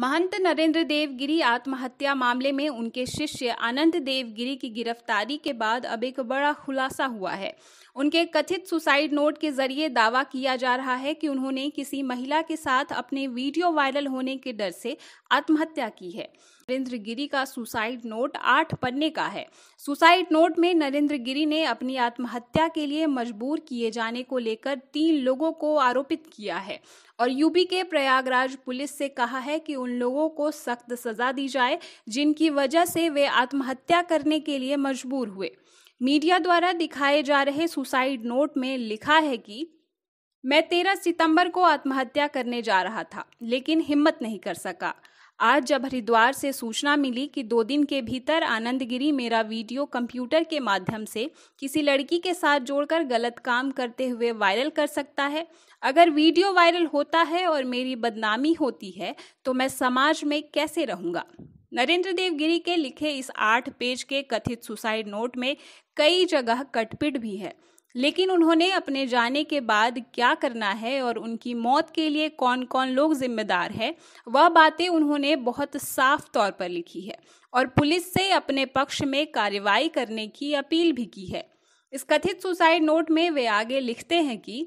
महंत नरेंद्र देव गिरी आत्महत्या मामले में उनके शिष्य आनंद देव गिरी की गिरफ्तारी के बाद अब एक बड़ा खुलासा हुआ है उनके कथित सुसाइड नोट के जरिए दावा किया जा रहा है कि उन्होंने किसी महिला के साथ अपने वीडियो वायरल होने के डर से आत्महत्या की है नरेंद्र गिरी का सुसाइड नोट आठ पन्ने का है सुसाइड नोट में नरेंद्र गिरी ने अपनी आत्महत्या के लिए मजबूर किए जाने को लेकर तीन लोगों को आरोपित किया है और यूपी के प्रयागराज पुलिस से कहा है कि उन लोगों को सख्त सजा दी जाए जिनकी वजह से वे आत्महत्या करने के लिए मजबूर हुए मीडिया द्वारा दिखाए जा रहे सुसाइड नोट में लिखा है कि मैं तेरह सितंबर को आत्महत्या करने जा रहा था लेकिन हिम्मत नहीं कर सका आज जब हरिद्वार से सूचना मिली कि दो दिन के भीतर आनंदगिरी मेरा वीडियो कंप्यूटर के माध्यम से किसी लड़की के साथ जोड़कर गलत काम करते हुए वायरल कर सकता है अगर वीडियो वायरल होता है और मेरी बदनामी होती है तो मैं समाज में कैसे रहूँगा नरेंद्र देव गिरी के लिखे इस आठ पेज के कथित सुसाइड नोट में कई जगह कटपिट भी है लेकिन उन्होंने अपने जाने के बाद क्या करना है और उनकी मौत के लिए कौन कौन लोग जिम्मेदार है वह बातें उन्होंने बहुत साफ तौर पर लिखी है और पुलिस से अपने पक्ष में कार्रवाई करने की अपील भी की है इस कथित सुसाइड नोट में वे आगे लिखते हैं कि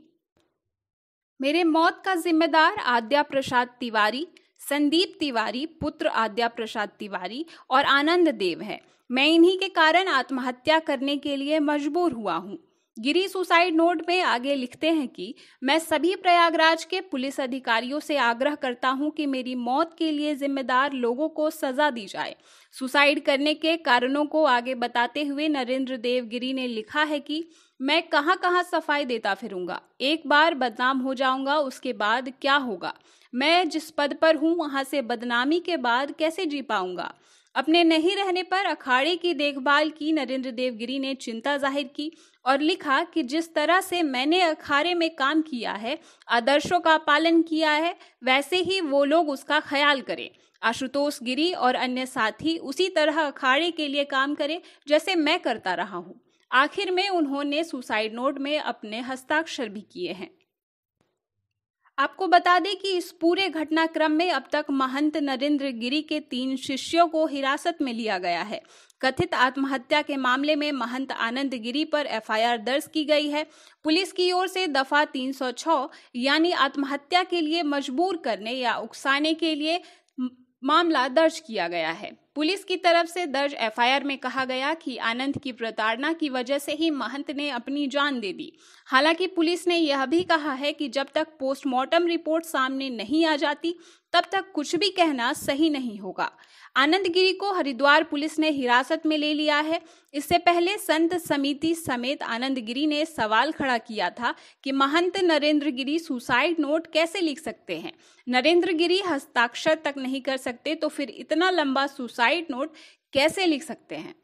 मेरे मौत का जिम्मेदार आद्या प्रसाद तिवारी संदीप तिवारी पुत्र आद्या प्रसाद तिवारी और आनंद देव है मैं इन्हीं के कारण आत्महत्या करने के लिए मजबूर हुआ हूँ गिरी सुसाइड नोट में आगे लिखते हैं कि मैं सभी प्रयागराज के पुलिस अधिकारियों से आग्रह करता हूं कि मेरी मौत के लिए जिम्मेदार लोगों को सजा दी जाए सुसाइड करने के कारणों को आगे बताते हुए नरेंद्र देव गिरी ने लिखा है कि मैं कहाँ कहाँ सफाई देता फिरूंगा एक बार बदनाम हो जाऊंगा उसके बाद क्या होगा मैं जिस पद पर हूँ वहां से बदनामी के बाद कैसे जी पाऊंगा अपने नहीं रहने पर अखाड़े की देखभाल की नरेंद्र देवगिरी ने चिंता जाहिर की और लिखा कि जिस तरह से मैंने अखाड़े में काम किया है आदर्शों का पालन किया है वैसे ही वो लोग उसका ख्याल करें आशुतोष गिरी और अन्य साथी उसी तरह अखाड़े के लिए काम करें जैसे मैं करता रहा हूँ आखिर में उन्होंने सुसाइड नोट में अपने हस्ताक्षर भी किए हैं आपको बता दें कि इस पूरे घटनाक्रम में अब तक महंत नरेंद्र गिरी के तीन शिष्यों को हिरासत में लिया गया है कथित आत्महत्या के मामले में महंत आनंद गिरी पर एफआईआर दर्ज की गई है पुलिस की ओर से दफा 306 यानी आत्महत्या के लिए मजबूर करने या उकसाने के लिए मामला दर्ज किया गया है पुलिस की तरफ से दर्ज एफआईआर में कहा गया कि आनंद की प्रताड़ना की वजह से ही महंत ने अपनी जान दे दी हालांकि पुलिस ने यह भी कहा है कि जब तक पोस्टमार्टम रिपोर्ट सामने नहीं आ जाती तब तक कुछ भी कहना सही नहीं होगा आनंद गिरी को हरिद्वार पुलिस ने हिरासत में ले लिया है इससे पहले संत समिति समेत आनंद गिरी ने सवाल खड़ा किया था कि महंत नरेंद्र गिरी सुसाइड नोट कैसे लिख सकते हैं नरेंद्र गिरी हस्ताक्षर तक नहीं कर सकते तो फिर इतना लंबा सुसाइड साइड नोट कैसे लिख सकते हैं